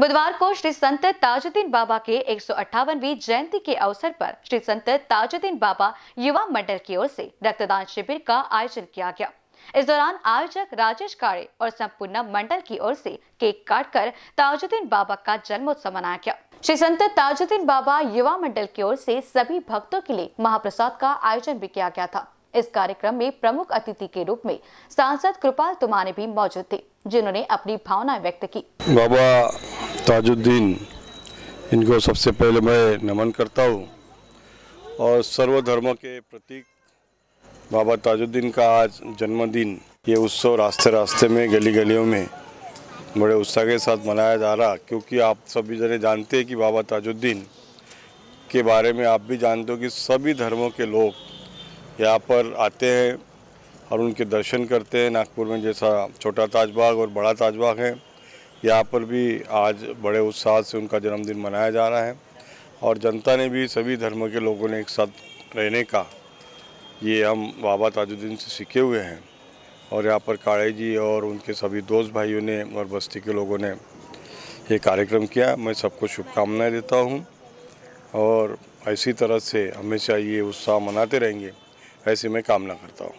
बुधवार को श्री संत ताजुद्दीन बाबा के एक जयंती के अवसर पर श्री संत ताजुद्दीन बाबा युवा मंडल की ओर से रक्तदान शिविर का आयोजन किया गया इस दौरान आयोजक राजेश काड़े और संपूर्ण मंडल की ओर से केक काटकर ताजुद्दीन बाबा का जन्मोत्सव मनाया गया श्री संत ताजुद्दीन बाबा युवा मंडल की ओर से सभी भक्तों के लिए महाप्रसाद का आयोजन भी किया गया था इस कार्यक्रम में प्रमुख अतिथि के रूप में सांसद कृपाल तुमाने भी मौजूद थे जिन्होंने अपनी भावना व्यक्त की बाबा ताजुद्दीन इनको सबसे पहले मैं नमन करता हूँ और सर्वधर्म के प्रतीक बाबा ताजुद्दीन का आज जन्मदिन ये उत्सव रास्ते रास्ते में गली गलियों में बड़े उत्साह के साथ मनाया जा रहा क्योंकि आप सभी जने जानते हैं कि बाबा ताजुद्दीन के बारे में आप भी जानते हो कि सभी धर्मों के लोग यहाँ पर आते हैं और उनके दर्शन करते हैं नागपुर में जैसा छोटा ताजबाग और बड़ा ताजबाग है यहाँ पर भी आज बड़े उत्साह से उनका जन्मदिन मनाया जा रहा है और जनता ने भी सभी धर्मों के लोगों ने एक साथ रहने का ये हम बाबा ताजुद्दीन से सीखे हुए हैं और यहाँ पर काड़े जी और उनके सभी दोस्त भाइयों ने और बस्ती के लोगों ने ये कार्यक्रम किया मैं सबको शुभकामनाएं देता हूँ और ऐसी तरह से हमेशा ये उत्साह मनाते रहेंगे ऐसे मैं कामना करता हूँ